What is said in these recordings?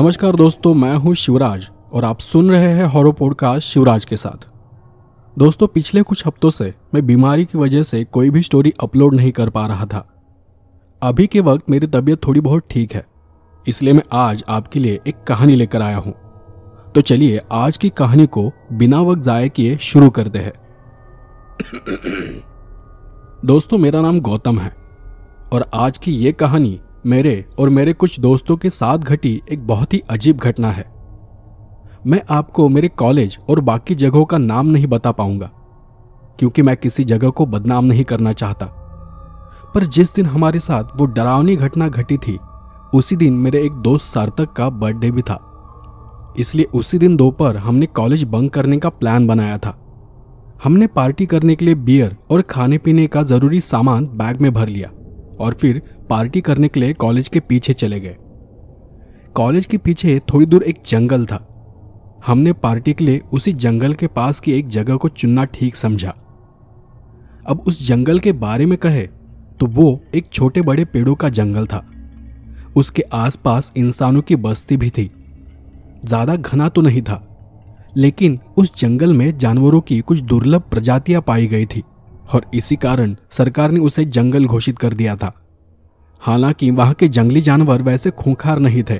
नमस्कार दोस्तों मैं हूं शिवराज और आप सुन रहे हैं हॉरो पॉडकास्ट शिवराज के साथ दोस्तों पिछले कुछ हफ्तों से मैं बीमारी की वजह से कोई भी स्टोरी अपलोड नहीं कर पा रहा था अभी के वक्त मेरी तबीयत थोड़ी बहुत ठीक है इसलिए मैं आज आपके लिए एक कहानी लेकर आया हूँ तो चलिए आज की कहानी को बिना वक्त जाए किए शुरू करते हैं दोस्तों मेरा नाम गौतम है और आज की ये कहानी मेरे और मेरे कुछ दोस्तों के साथ घटी एक बहुत ही अजीब घटना है मैं आपको मेरे कॉलेज और बाकी जगहों का नाम नहीं बता पाऊंगा क्योंकि मैं किसी जगह को बदनाम नहीं करना चाहता पर जिस दिन हमारे साथ वो डरावनी घटना घटी थी उसी दिन मेरे एक दोस्त सार्थक का बर्थडे भी था इसलिए उसी दिन दोपहर हमने कॉलेज बंक करने का प्लान बनाया था हमने पार्टी करने के लिए बियर और खाने पीने का ज़रूरी सामान बैग में भर लिया और फिर पार्टी करने के लिए कॉलेज के पीछे चले गए कॉलेज के पीछे थोड़ी दूर एक जंगल था हमने पार्टी के लिए उसी जंगल के पास की एक जगह को चुनना ठीक समझा अब उस जंगल के बारे में कहे तो वो एक छोटे बड़े पेड़ों का जंगल था उसके आसपास इंसानों की बस्ती भी थी ज़्यादा घना तो नहीं था लेकिन उस जंगल में जानवरों की कुछ दुर्लभ प्रजातियां पाई गई थी और इसी कारण सरकार ने उसे जंगल घोषित कर दिया था हालांकि वहां के जंगली जानवर वैसे खूंखार नहीं थे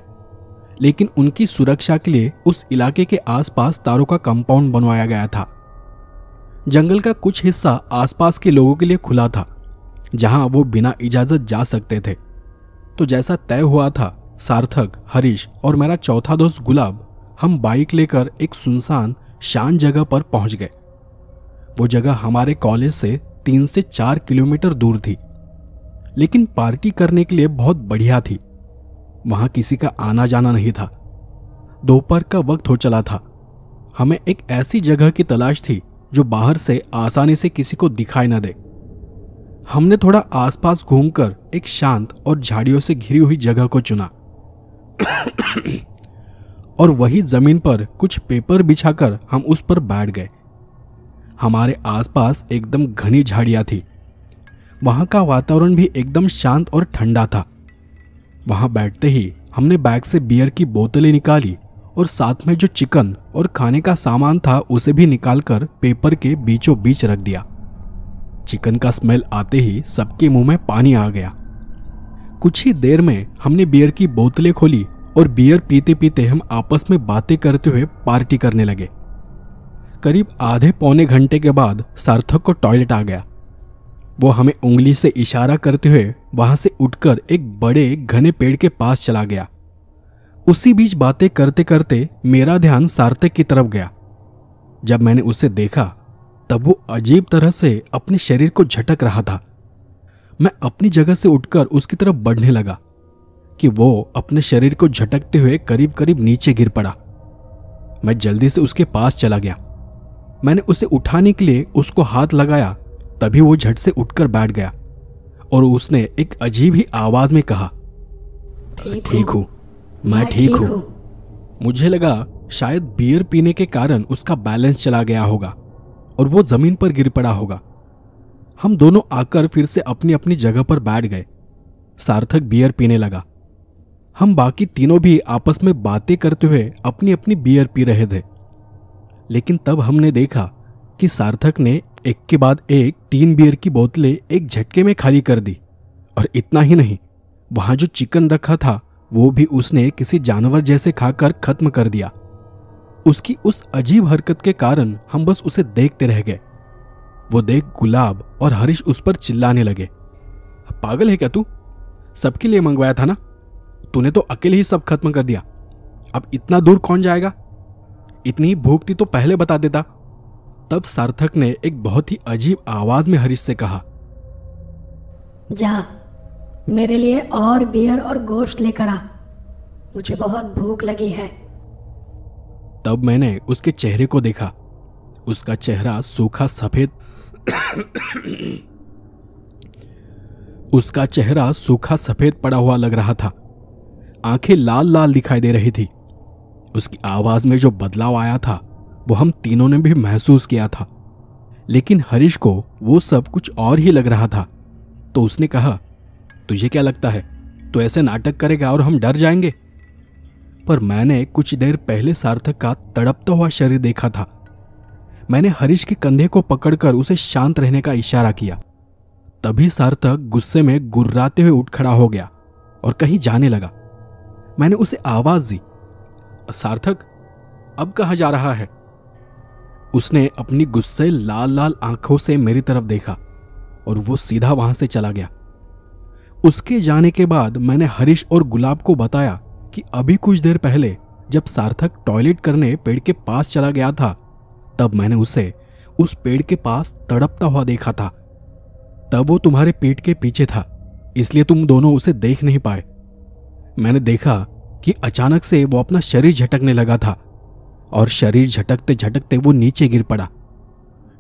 लेकिन उनकी सुरक्षा के लिए उस इलाके के आसपास तारों का कंपाउंड बनवाया गया था जंगल का कुछ हिस्सा आसपास के लोगों के लिए खुला था जहां वो बिना इजाजत जा सकते थे तो जैसा तय हुआ था सार्थक हरीश और मेरा चौथा दोस्त गुलाब हम बाइक लेकर एक सुनसान शान जगह पर पहुंच गए वो जगह हमारे कॉलेज से तीन से चार किलोमीटर दूर थी लेकिन पार्टी करने के लिए बहुत बढ़िया थी वहां किसी का आना जाना नहीं था दोपहर का वक्त हो चला था हमें एक ऐसी जगह की तलाश थी जो बाहर से आसानी से किसी को दिखाई न दे हमने थोड़ा आसपास घूमकर एक शांत और झाड़ियों से घिरी हुई जगह को चुना और वही जमीन पर कुछ पेपर बिछाकर हम उस पर बैठ गए हमारे आसपास एकदम घनी झाड़ियां थी वहां का वातावरण भी एकदम शांत और ठंडा था वहां बैठते ही हमने बैग से बियर की बोतलें निकाली और साथ में जो चिकन और खाने का सामान था उसे भी निकालकर पेपर के बीचों बीच रख दिया चिकन का स्मेल आते ही सबके मुंह में पानी आ गया कुछ ही देर में हमने बियर की बोतलें खोली और बियर पीते पीते हम आपस में बातें करते हुए पार्टी करने लगे करीब आधे पौने घंटे के बाद सार्थक को टॉयलेट आ गया वो हमें उंगली से इशारा करते हुए वहां से उठकर एक बड़े घने पेड़ के पास चला गया उसी बीच बातें करते करते मेरा ध्यान सार्थक की तरफ गया जब मैंने उसे देखा तब वो अजीब तरह से अपने शरीर को झटक रहा था मैं अपनी जगह से उठकर उसकी तरफ बढ़ने लगा कि वो अपने शरीर को झटकते हुए करीब करीब नीचे गिर पड़ा मैं जल्दी से उसके पास चला गया मैंने उसे उठाने के लिए उसको हाथ लगाया तभी वो झट से उठकर बैठ गया और उसने एक अजीब ही आवाज में कहा ठीक हूं मैं ठीक हूं मुझे लगा शायद बियर पीने के कारण उसका बैलेंस चला गया होगा और वो जमीन पर गिर पड़ा होगा हम दोनों आकर फिर से अपनी अपनी जगह पर बैठ गए सार्थक बियर पीने लगा हम बाकी तीनों भी आपस में बातें करते हुए अपनी अपनी बियर पी रहे थे लेकिन तब हमने देखा कि सार्थक ने एक के बाद एक तीन बियर की बोतलें एक झटके में खाली कर दी और इतना ही नहीं वहां जो चिकन रखा था वो भी उसने किसी जानवर जैसे खाकर खत्म कर दिया उसकी उस अजीब हरकत के कारण हम बस उसे देखते रह गए वो देख गुलाब और हरीश उस पर चिल्लाने लगे पागल है क्या तू सबके लिए मंगवाया था ना तूने तो अकेले ही सब खत्म कर दिया अब इतना दूर कौन जाएगा इतनी भूख थी तो पहले बता देता तब सार्थक ने एक बहुत ही अजीब आवाज में हरीश से कहा जा मेरे लिए और बियर और गोश्त लेकर आ मुझे बहुत भूख लगी है तब मैंने उसके चेहरे को देखा उसका चेहरा सूखा सफेद उसका चेहरा सूखा सफेद पड़ा हुआ लग रहा था आंखें लाल लाल दिखाई दे रही थी उसकी आवाज में जो बदलाव आया था वो हम तीनों ने भी महसूस किया था लेकिन हरीश को वो सब कुछ और ही लग रहा था तो उसने कहा तुझे तो क्या लगता है तो ऐसे नाटक करेगा और हम डर जाएंगे पर मैंने कुछ देर पहले सार्थक का तड़पता हुआ शरीर देखा था मैंने हरीश के कंधे को पकड़कर उसे शांत रहने का इशारा किया तभी सार्थक गुस्से में गुर्राते हुए उठ खड़ा हो गया और कहीं जाने लगा मैंने उसे आवाज दी सार्थक अब कहा जा रहा है उसने अपनी गुस्से लाल लाल आंखों से मेरी तरफ देखा और वो सीधा वहां से चला गया उसके जाने के बाद मैंने हरीश और गुलाब को बताया कि अभी कुछ देर पहले जब सार्थक टॉयलेट करने पेड़ के पास चला गया था तब मैंने उसे उस पेड़ के पास तड़पता हुआ देखा था तब वो तुम्हारे पेट के पीछे था इसलिए तुम दोनों उसे देख नहीं पाए मैंने देखा कि अचानक से वो अपना शरीर झटकने लगा था और शरीर झटकते झटकते वो नीचे गिर पड़ा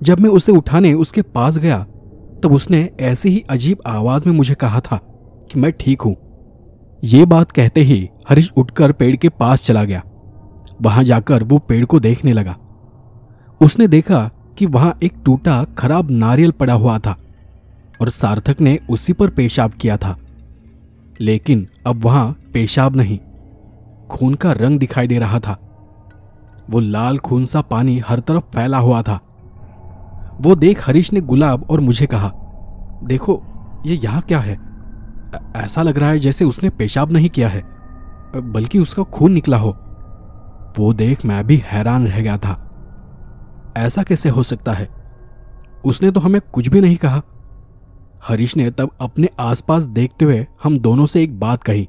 जब मैं उसे उठाने उसके पास गया तब उसने ऐसी ही अजीब आवाज में मुझे कहा था कि मैं ठीक हूं ये बात कहते ही हरीश उठकर पेड़ के पास चला गया वहां जाकर वो पेड़ को देखने लगा उसने देखा कि वहां एक टूटा खराब नारियल पड़ा हुआ था और सार्थक ने उसी पर पेशाब किया था लेकिन अब वहां पेशाब नहीं खून का रंग दिखाई दे रहा था वो लाल खून सा पानी हर तरफ फैला हुआ था वो देख हरीश ने गुलाब और मुझे कहा देखो ये यहाँ क्या है ऐसा लग रहा है जैसे उसने पेशाब नहीं किया है बल्कि उसका खून निकला हो वो देख मैं भी हैरान रह गया था ऐसा कैसे हो सकता है उसने तो हमें कुछ भी नहीं कहा हरीश ने तब अपने आसपास देखते हुए हम दोनों से एक बात कही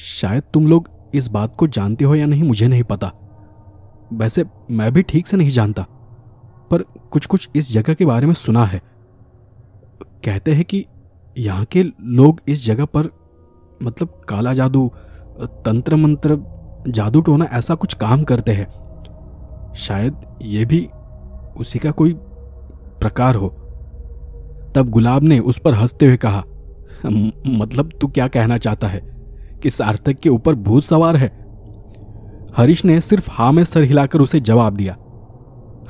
शायद तुम लोग इस बात को जानते हो या नहीं मुझे नहीं पता वैसे मैं भी ठीक से नहीं जानता पर कुछ कुछ इस जगह के बारे में सुना है कहते हैं कि यहाँ के लोग इस जगह पर मतलब काला जादू तंत्र मंत्र जादू टोना ऐसा कुछ काम करते हैं शायद ये भी उसी का कोई प्रकार हो तब गुलाब ने उस पर हंसते हुए कहा मतलब तू क्या कहना चाहता है कि सार्थक के ऊपर भूत सवार है हरीश ने सिर्फ हा में सर हिलाकर उसे जवाब दिया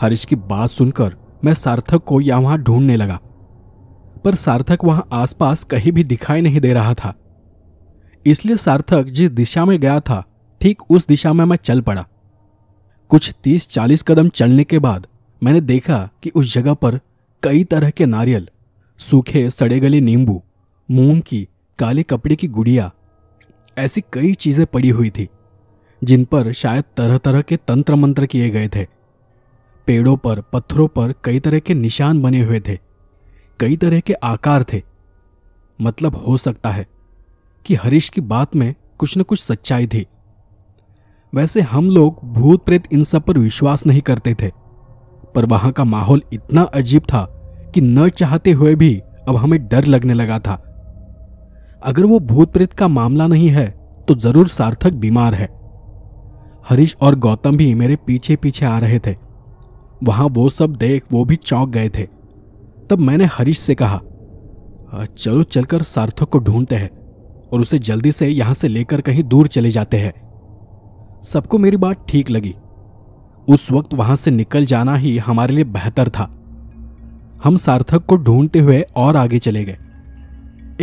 हरीश की बात सुनकर मैं सार्थक को या वहां ढूंढने लगा पर सार्थक वहां आसपास कहीं भी दिखाई नहीं दे रहा था इसलिए सार्थक जिस दिशा में गया था ठीक उस दिशा में मैं चल पड़ा कुछ तीस चालीस कदम चलने के बाद मैंने देखा कि उस जगह पर कई तरह के नारियल सूखे सड़े गले नींबू मूंग की काले कपड़े की गुड़िया ऐसी कई चीजें पड़ी हुई थी जिन पर शायद तरह तरह के तंत्र मंत्र किए गए थे पेड़ों पर पत्थरों पर कई तरह के निशान बने हुए थे कई तरह के आकार थे मतलब हो सकता है कि हरीश की बात में कुछ न कुछ सच्चाई थी वैसे हम लोग भूत प्रेत इन सब पर विश्वास नहीं करते थे पर वहां का माहौल इतना अजीब था कि न चाहते हुए भी अब हमें डर लगने लगा था अगर वो भूत प्रेत का मामला नहीं है तो जरूर सार्थक बीमार है हरीश और गौतम भी मेरे पीछे पीछे आ रहे थे वहां वो सब देख वो भी चौंक गए थे तब मैंने हरीश से कहा चलो चलकर सार्थक को ढूंढते हैं और उसे जल्दी से यहां से लेकर कहीं दूर चले जाते हैं सबको मेरी बात ठीक लगी उस वक्त वहां से निकल जाना ही हमारे लिए बेहतर था हम सार्थक को ढूंढते हुए और आगे चले गए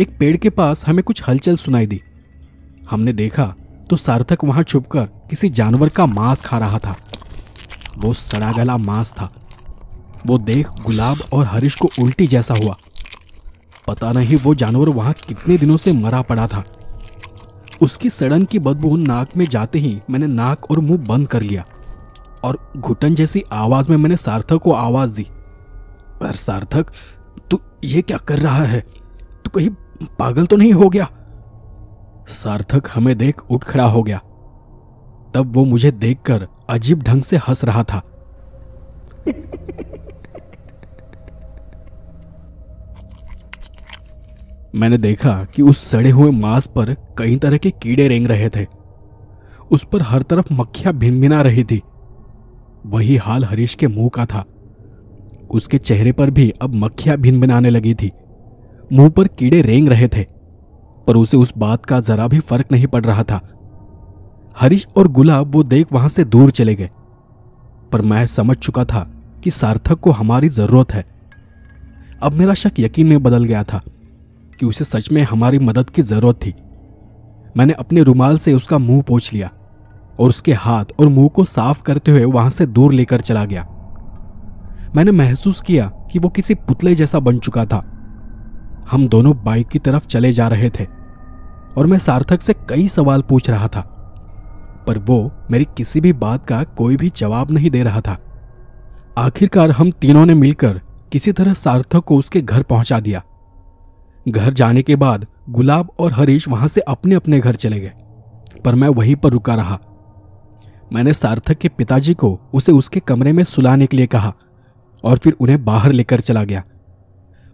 एक पेड़ के पास हमें कुछ हलचल सुनाई दी हमने देखा तो सार्थक वहां छुपकर किसी जानवर का मांस खा रहा था वो सड़ा गला मांस था वो देख गुलाब और हरीश को उल्टी जैसा हुआ पता नहीं वो जानवर वहां कितने दिनों से मरा पड़ा था उसकी सड़न की बदबू नाक में जाते ही मैंने नाक और मुंह बंद कर लिया और घुटन जैसी आवाज में मैंने सार्थक को आवाज दी अरे सार्थक तू ये क्या कर रहा है तू कहीं पागल तो नहीं हो गया सार्थक हमें देख उठ खड़ा हो गया तब वो मुझे देखकर अजीब ढंग से हंस रहा था मैंने देखा कि उस सड़े हुए मांस पर कई तरह के कीड़े रेंग रहे थे उस पर हर तरफ मक्खियां भिनभिना रही थी वही हाल हरीश के मुंह का था उसके चेहरे पर भी अब मक्खियां भिनभिनाने लगी थी मुंह पर कीड़े रेंग रहे थे पर उसे उस बात का जरा भी फर्क नहीं पड़ रहा था हरीश और गुलाब वो देख वहां से दूर चले गए पर मैं समझ चुका था कि सार्थक को हमारी जरूरत है अब मेरा शक यकीन में बदल गया था कि उसे सच में हमारी मदद की जरूरत थी मैंने अपने रुमाल से उसका मुंह पोछ लिया और उसके हाथ और मुंह को साफ करते हुए वहां से दूर लेकर चला गया मैंने महसूस किया कि वो किसी पुतले जैसा बन चुका था हम दोनों बाइक की तरफ चले जा रहे थे और मैं सार्थक से कई सवाल पूछ रहा था पर वो मेरी किसी भी बात का कोई भी जवाब नहीं दे रहा था आखिरकार हम तीनों ने मिलकर किसी तरह सार्थक को उसके घर पहुंचा दिया घर जाने के बाद गुलाब और हरीश वहां से अपने अपने घर चले गए पर मैं वहीं पर रुका रहा मैंने सार्थक के पिताजी को उसे उसके कमरे में सुलाने के लिए कहा और फिर उन्हें बाहर लेकर चला गया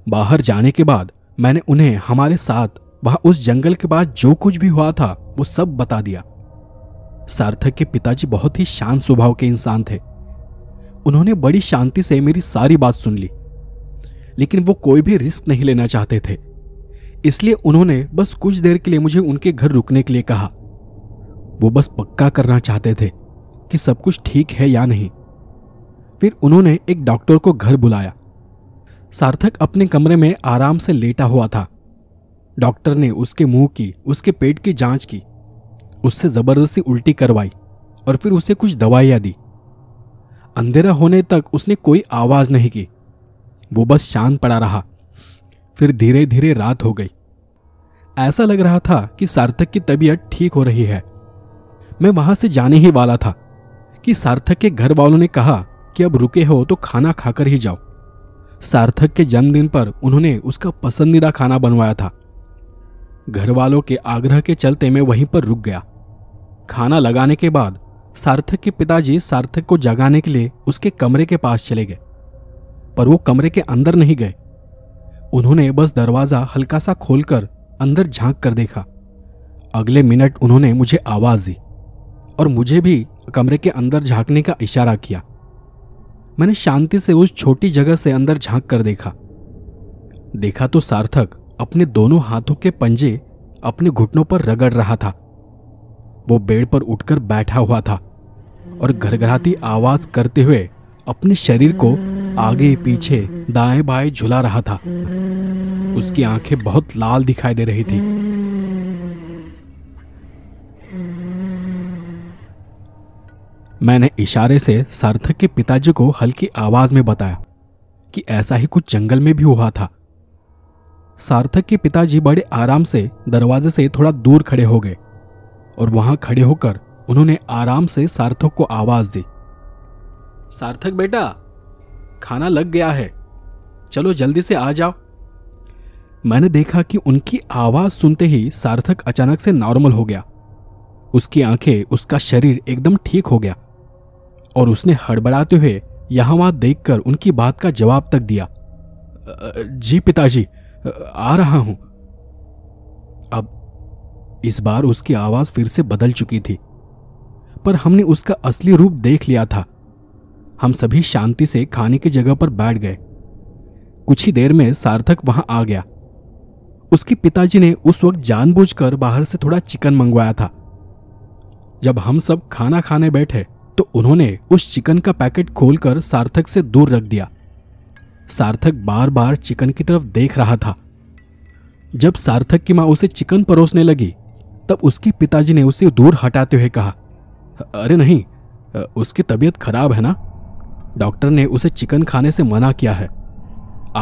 बाहर जाने के बाद मैंने उन्हें हमारे साथ वहां उस जंगल के बाद जो कुछ भी हुआ था वो सब बता दिया सार्थक के पिताजी बहुत ही शांत स्वभाव के इंसान थे उन्होंने बड़ी शांति से मेरी सारी बात सुन ली लेकिन वो कोई भी रिस्क नहीं लेना चाहते थे इसलिए उन्होंने बस कुछ देर के लिए मुझे उनके घर रुकने के लिए कहा वो बस पक्का करना चाहते थे कि सब कुछ ठीक है या नहीं फिर उन्होंने एक डॉक्टर को घर बुलाया सार्थक अपने कमरे में आराम से लेटा हुआ था डॉक्टर ने उसके मुंह की उसके पेट की जांच की उससे ज़बरदस्ती उल्टी करवाई और फिर उसे कुछ दवाइयां दी अंधेरा होने तक उसने कोई आवाज़ नहीं की वो बस शांत पड़ा रहा फिर धीरे धीरे रात हो गई ऐसा लग रहा था कि सार्थक की तबीयत ठीक हो रही है मैं वहां से जाने ही वाला था कि सार्थक के घर वालों ने कहा कि अब रुके हो तो खाना खाकर ही जाओ सार्थक के जन्मदिन पर उन्होंने उसका पसंदीदा खाना बनवाया था घर वालों के आग्रह के चलते मैं वहीं पर रुक गया खाना लगाने के बाद सार्थक के पिताजी सार्थक को जगाने के लिए उसके कमरे के पास चले गए पर वो कमरे के अंदर नहीं गए उन्होंने बस दरवाज़ा हल्का सा खोलकर अंदर झांक कर देखा अगले मिनट उन्होंने मुझे आवाज़ दी और मुझे भी कमरे के अंदर झांकने का इशारा किया मैंने शांति से उस छोटी जगह से अंदर झांक कर देखा देखा तो सार्थक अपने दोनों हाथों के पंजे अपने घुटनों पर रगड़ रहा था वो बेड पर उठकर बैठा हुआ था और घरघराती आवाज करते हुए अपने शरीर को आगे पीछे दाएं बाएं झुला रहा था उसकी आंखें बहुत लाल दिखाई दे रही थी मैंने इशारे से सार्थक के पिताजी को हल्की आवाज में बताया कि ऐसा ही कुछ जंगल में भी हुआ था सार्थक के पिताजी बड़े आराम से दरवाजे से थोड़ा दूर खड़े हो गए और वहां खड़े होकर उन्होंने आराम से सार्थक को आवाज दी सार्थक बेटा खाना लग गया है चलो जल्दी से आ जाओ मैंने देखा कि उनकी आवाज सुनते ही सार्थक अचानक से नॉर्मल हो गया उसकी आंखें उसका शरीर एकदम ठीक हो गया और उसने हड़बड़ाते हुए यहां वहां देखकर उनकी बात का जवाब तक दिया जी पिताजी आ रहा हूं अब इस बार उसकी आवाज फिर से बदल चुकी थी पर हमने उसका असली रूप देख लिया था हम सभी शांति से खाने की जगह पर बैठ गए कुछ ही देर में सार्थक वहां आ गया उसके पिताजी ने उस वक्त जानबूझकर बाहर से थोड़ा चिकन मंगवाया था जब हम सब खाना खाने बैठे तो उन्होंने उस चिकन का पैकेट खोलकर सार्थक से दूर रख दिया सार्थक बार बार चिकन की तरफ देख रहा था जब सार्थक की माँ उसे चिकन परोसने लगी तब उसके पिताजी ने उसे दूर हटाते हुए कहा अरे नहीं उसकी तबीयत खराब है ना डॉक्टर ने उसे चिकन खाने से मना किया है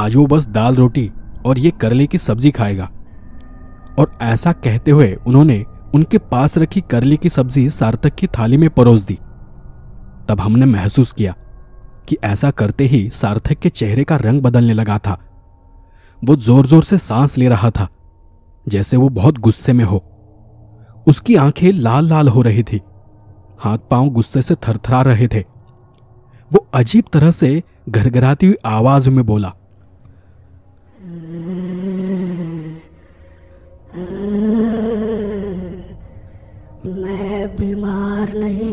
आज वो बस दाल रोटी और ये करले की सब्जी खाएगा और ऐसा कहते हुए उन्होंने उनके पास रखी करले की सब्जी सार्थक की थाली में परोस दी तब हमने महसूस किया कि ऐसा करते ही सार्थक के चेहरे का रंग बदलने लगा था वो जोर जोर से सांस ले रहा था जैसे वो बहुत गुस्से में हो उसकी आंखें लाल लाल हो रही थी हाथ पांव गुस्से से थरथरा रहे थे वो अजीब तरह से घरघराती हुई आवाज में बोला मैं बीमार नहीं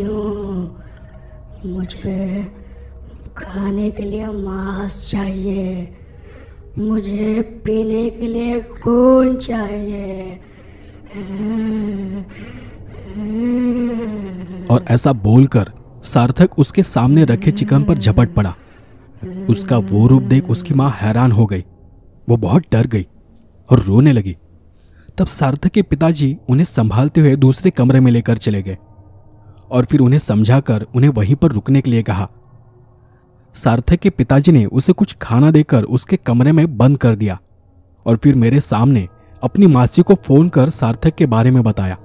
मुझे खाने के लिए मांस चाहिए मुझे पीने के लिए खून चाहिए और ऐसा बोलकर सार्थक उसके सामने रखे चिकन पर झपट पड़ा उसका वो रूप देख उसकी माँ हैरान हो गई वो बहुत डर गई और रोने लगी तब सार्थक के पिताजी उन्हें संभालते हुए दूसरे कमरे में लेकर चले गए और फिर उन्हें समझाकर उन्हें वहीं पर रुकने के लिए कहा सार्थक के पिताजी ने उसे कुछ खाना देकर उसके कमरे में बंद कर दिया और फिर मेरे सामने अपनी मासी को फोन कर सार्थक के बारे में बताया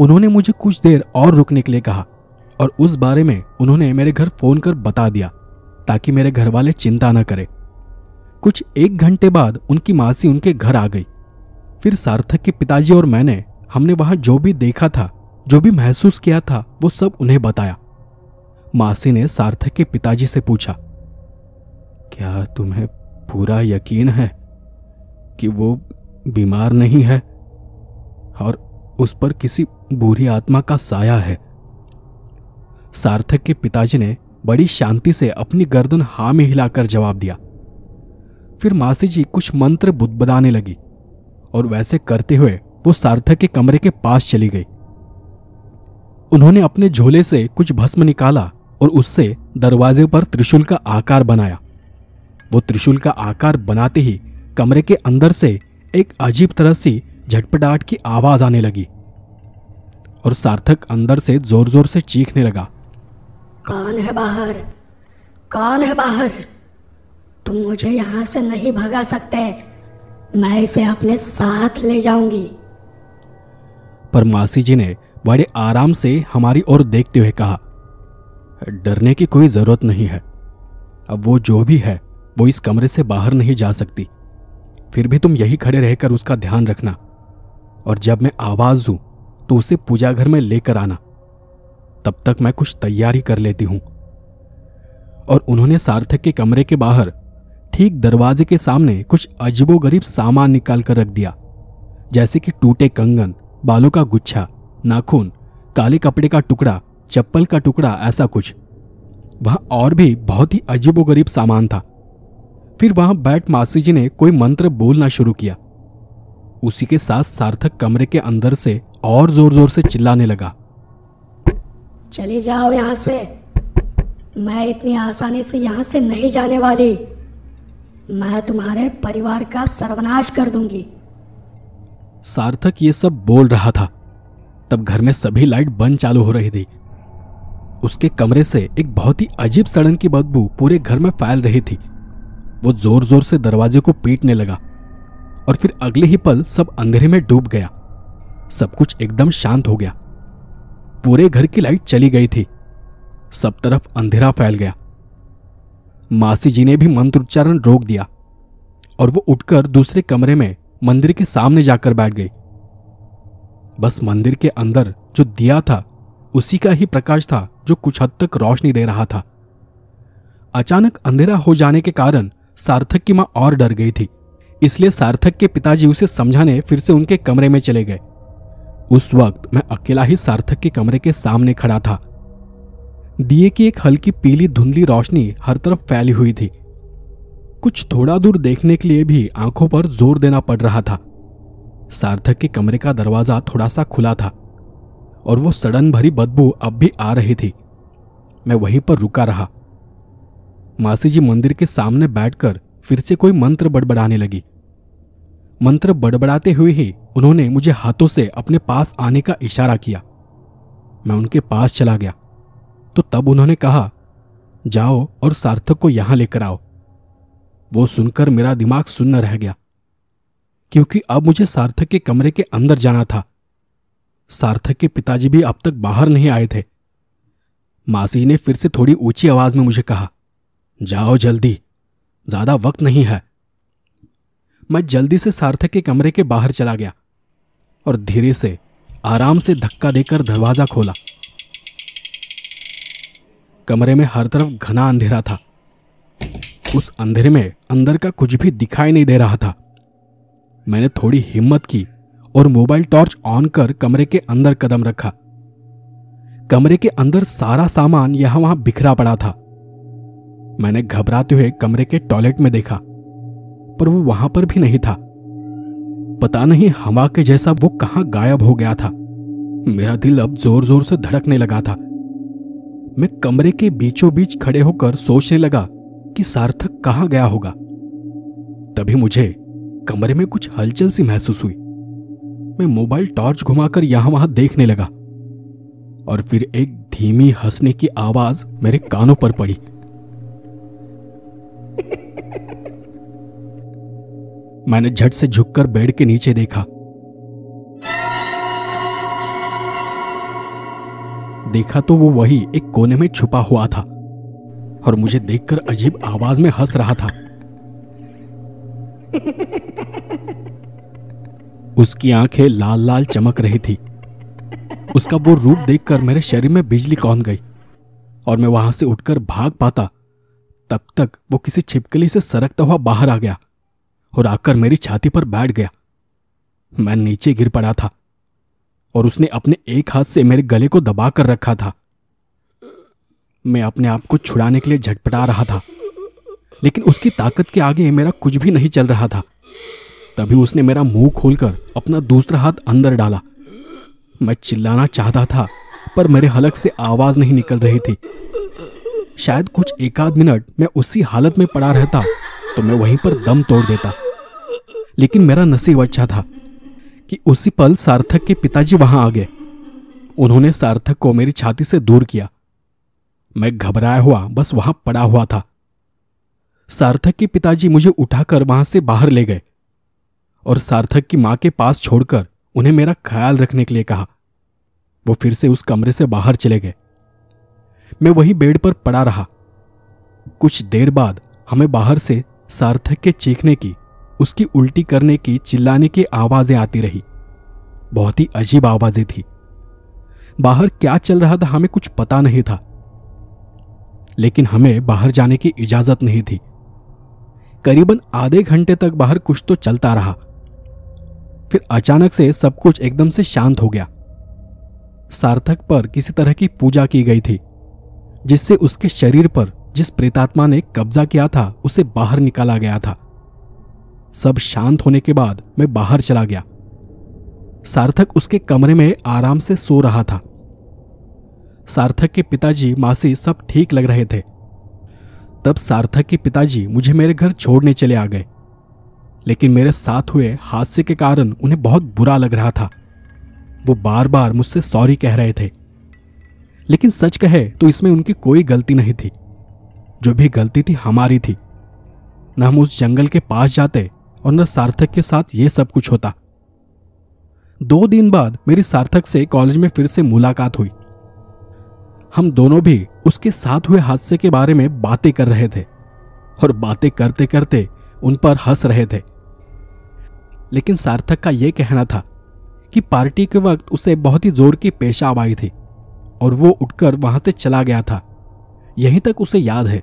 उन्होंने मुझे कुछ देर और रुकने के लिए कहा और उस बारे में उन्होंने मेरे घर फोन कर बता दिया ताकि मेरे घर वाले चिंता न करें कुछ एक घंटे बाद उनकी मासी उनके घर आ गई फिर सार्थक के पिताजी और मैंने हमने वहां जो भी देखा था जो भी महसूस किया था वो सब उन्हें बताया मासी ने सार्थक के पिताजी से पूछा क्या तुम्हें पूरा यकीन है कि वो बीमार नहीं है और उस पर किसी बुरी आत्मा का साया है सार्थक के पिताजी ने बड़ी शांति से अपनी गर्दन हा में हिलाकर जवाब दिया फिर मासी जी कुछ मंत्र बुदबदाने लगी और वैसे करते हुए वो सार्थक के कमरे के पास चली गई उन्होंने अपने झोले से कुछ भस्म निकाला और उससे दरवाजे पर त्रिशूल का आकार बनाया वो त्रिशूल का आकार बनाते ही कमरे के अंदर से एक अजीब तरह सी झटपटाहट की आवाज आने लगी और सार्थक अंदर से जोर जोर से चीखने लगा कौन है बाहर कौन है बाहर तुम मुझे यहां से नहीं भगा सकते मैं इसे अपने साथ ले जाऊंगी पर मासी जी ने बड़े आराम से हमारी ओर देखते हुए कहा डरने की कोई जरूरत नहीं है अब वो जो भी है वो इस कमरे से बाहर नहीं जा सकती फिर भी तुम यही खड़े रहकर उसका ध्यान रखना और जब मैं आवाज दू तो उसे पूजा घर में लेकर आना तब तक मैं कुछ तैयारी कर लेती हूं और उन्होंने सार्थक के कमरे के बाहर ठीक दरवाजे के सामने कुछ अजीबोगरीब सामान निकाल कर रख दिया जैसे कि टूटे कंगन बालों का गुच्छा नाखून काले कपड़े का टुकड़ा चप्पल का टुकड़ा ऐसा कुछ वहां और भी बहुत ही अजीबोगरीब सामान था फिर वहां बैठ मासी जी ने कोई मंत्र बोलना शुरू किया उसी के साथ सार्थक कमरे के अंदर से और जोर जोर से चिल्लाने लगा चले जाओ यहां से मैं इतनी आसानी से यहां से नहीं जाने वाली मैं तुम्हारे परिवार का सर्वनाश कर दूंगी सार्थक ये सब बोल रहा था तब घर में सभी लाइट बंद चालू हो रही थी उसके कमरे से एक बहुत ही अजीब सड़न की बदबू पूरे घर में फैल रही थी वो जोर जोर से दरवाजे को पीटने लगा और फिर अगले ही पल सब अंधेरे में डूब गया सब कुछ एकदम शांत हो गया पूरे घर की लाइट चली गई थी सब तरफ अंधेरा फैल गया मासी जी ने भी मंत्रोच्चारण रोक दिया और वो उठकर दूसरे कमरे में मंदिर के सामने जाकर बैठ गई बस मंदिर के अंदर जो दिया था उसी का ही प्रकाश था जो कुछ हद तक रोशनी दे रहा था अचानक अंधेरा हो जाने के कारण सार्थक की मां और डर गई थी इसलिए सार्थक के पिताजी उसे समझाने फिर से उनके कमरे में चले गए उस वक्त मैं अकेला ही सार्थक के कमरे के सामने खड़ा था दिए की एक हल्की पीली धुंधली रोशनी हर तरफ फैली हुई थी कुछ थोड़ा दूर देखने के लिए भी आंखों पर जोर देना पड़ रहा था सार्थक के कमरे का दरवाजा थोड़ा सा खुला था और वो सड़न भरी बदबू अब भी आ रही थी मैं वहीं पर रुका रहा मासी जी मंदिर के सामने बैठकर फिर से कोई मंत्र बड़बड़ाने लगी मंत्र बड़बड़ाते हुए ही उन्होंने मुझे हाथों से अपने पास आने का इशारा किया मैं उनके पास चला गया तो तब उन्होंने कहा जाओ और सार्थक को यहां लेकर आओ वो सुनकर मेरा दिमाग सुन्न रह गया क्योंकि अब मुझे सार्थक के कमरे के अंदर जाना था सार्थक के पिताजी भी अब तक बाहर नहीं आए थे मासी ने फिर से थोड़ी ऊंची आवाज में मुझे कहा जाओ जल्दी ज्यादा वक्त नहीं है मैं जल्दी से सार्थक के कमरे के बाहर चला गया और धीरे से आराम से धक्का देकर दरवाजा खोला कमरे में हर तरफ घना अंधेरा था उस अंधेरे में अंदर का कुछ भी दिखाई नहीं दे रहा था मैंने थोड़ी हिम्मत की और मोबाइल टॉर्च ऑन कर कमरे के अंदर कदम रखा कमरे के अंदर सारा सामान यहां वहां बिखरा पड़ा था मैंने घबराते हुए कमरे के टॉयलेट में देखा पर वो वहां पर भी नहीं था पता नहीं हवा के जैसा वो कहां गायब हो गया था मेरा दिल अब जोर जोर से धड़कने लगा था मैं कमरे के बीचों बीच खड़े होकर सोचने लगा कि सार्थक कहां गया होगा तभी मुझे कमरे में कुछ हलचल सी महसूस हुई मैं मोबाइल टॉर्च घुमाकर यहां वहां देखने लगा और फिर एक धीमी हंसने की आवाज मेरे कानों पर पड़ी मैंने झट से झुककर बेड के नीचे देखा देखा तो वो वही एक कोने में छुपा हुआ था और मुझे देखकर अजीब आवाज में हंस रहा था उसकी आंखें लाल लाल चमक रही थी उसका वो रूप देखकर मेरे शरीर में बिजली कौन गई और मैं वहां से उठकर भाग पाता तब तक वो किसी छिपकली से सरकता हुआ बाहर आ गया और आकर मेरी छाती पर बैठ गया मैं नीचे गिर पड़ा था और उसने अपने एक हाथ से मेरे गले को दबा कर रखा था मैं अपने आप को छुड़ाने के लिए झटपटा रहा था लेकिन उसकी ताकत के आगे मेरा कुछ भी नहीं चल रहा था तभी उसने मेरा मुंह खोलकर अपना दूसरा हाथ अंदर डाला मैं चिल्लाना चाहता था पर मेरे हलक से आवाज नहीं निकल रही थी शायद कुछ एक आध मिनट मैं उसी हालत में पड़ा रहता तो मैं वहीं पर दम तोड़ देता लेकिन मेरा नसीब अच्छा था कि उसी पल सार्थक के पिताजी वहां आ गए उन्होंने सार्थक को मेरी छाती से दूर किया मैं घबराया हुआ बस वहां पड़ा हुआ था सार्थक के पिताजी मुझे उठाकर वहां से बाहर ले गए और सार्थक की मां के पास छोड़कर उन्हें मेरा ख्याल रखने के लिए कहा वो फिर से उस कमरे से बाहर चले गए मैं वही बेड पर पड़ा रहा कुछ देर बाद हमें बाहर से सार्थक के चीखने की उसकी उल्टी करने की चिल्लाने की आवाजें आती रही बहुत ही अजीब आवाजें थी बाहर क्या चल रहा था हमें कुछ पता नहीं था लेकिन हमें बाहर जाने की इजाजत नहीं थी करीबन आधे घंटे तक बाहर कुछ तो चलता रहा फिर अचानक से सब कुछ एकदम से शांत हो गया सार्थक पर किसी तरह की पूजा की गई थी जिससे उसके शरीर पर जिस प्रेतात्मा ने कब्जा किया था उसे बाहर निकाला गया था सब शांत होने के बाद मैं बाहर चला गया सार्थक उसके कमरे में आराम से सो रहा था सार्थक के पिताजी मासी सब ठीक लग रहे थे तब सार्थक के पिताजी मुझे मेरे घर छोड़ने चले आ गए लेकिन मेरे साथ हुए हादसे के कारण उन्हें बहुत बुरा लग रहा था वो बार बार मुझसे सॉरी कह रहे थे लेकिन सच कहे तो इसमें उनकी कोई गलती नहीं थी जो भी गलती थी हमारी थी न हम उस जंगल के पास जाते और न सार्थक के साथ ये सब कुछ होता दो दिन बाद मेरी सार्थक से कॉलेज में फिर से मुलाकात हुई हम दोनों भी उसके साथ हुए हादसे के बारे में बातें कर रहे थे और बातें करते करते उन पर हंस रहे थे लेकिन सार्थक का यह कहना था कि पार्टी के वक्त उसे बहुत ही जोर की पेशाब आई थी और वो उठकर वहां से चला गया था यहीं तक उसे याद है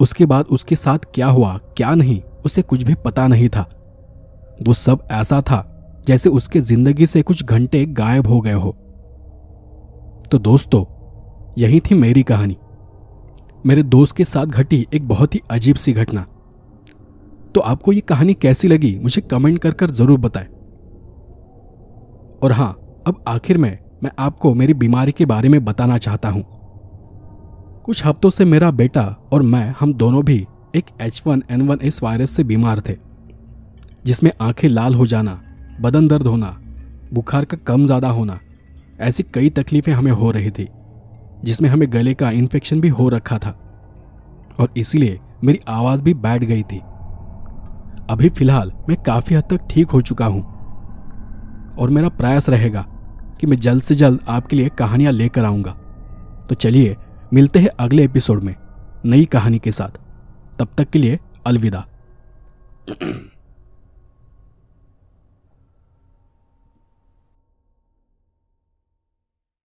उसके बाद उसके साथ क्या हुआ क्या नहीं उसे कुछ भी पता नहीं था वो सब ऐसा था जैसे उसके जिंदगी से कुछ घंटे गायब हो गए हो तो दोस्तों यही थी मेरी कहानी मेरे दोस्त के साथ घटी एक बहुत ही अजीब सी घटना तो आपको ये कहानी कैसी लगी मुझे कमेंट कर कर ज़रूर बताएं और हाँ अब आखिर में मैं आपको मेरी बीमारी के बारे में बताना चाहता हूँ कुछ हफ्तों से मेरा बेटा और मैं हम दोनों भी एक एच वन एन वन इस वायरस से बीमार थे जिसमें आंखें लाल हो जाना बदन दर्द होना बुखार का कम ज़्यादा होना ऐसी कई तकलीफ़ें हमें हो रही थी जिसमें हमें गले का इन्फेक्शन भी हो रखा था और इसीलिए मेरी आवाज भी बैठ गई थी अभी फिलहाल मैं काफी हद तक ठीक हो चुका हूं और मेरा प्रयास रहेगा कि मैं जल्द से जल्द आपके लिए कहानियां लेकर आऊंगा तो चलिए मिलते हैं अगले एपिसोड में नई कहानी के साथ तब तक के लिए अलविदा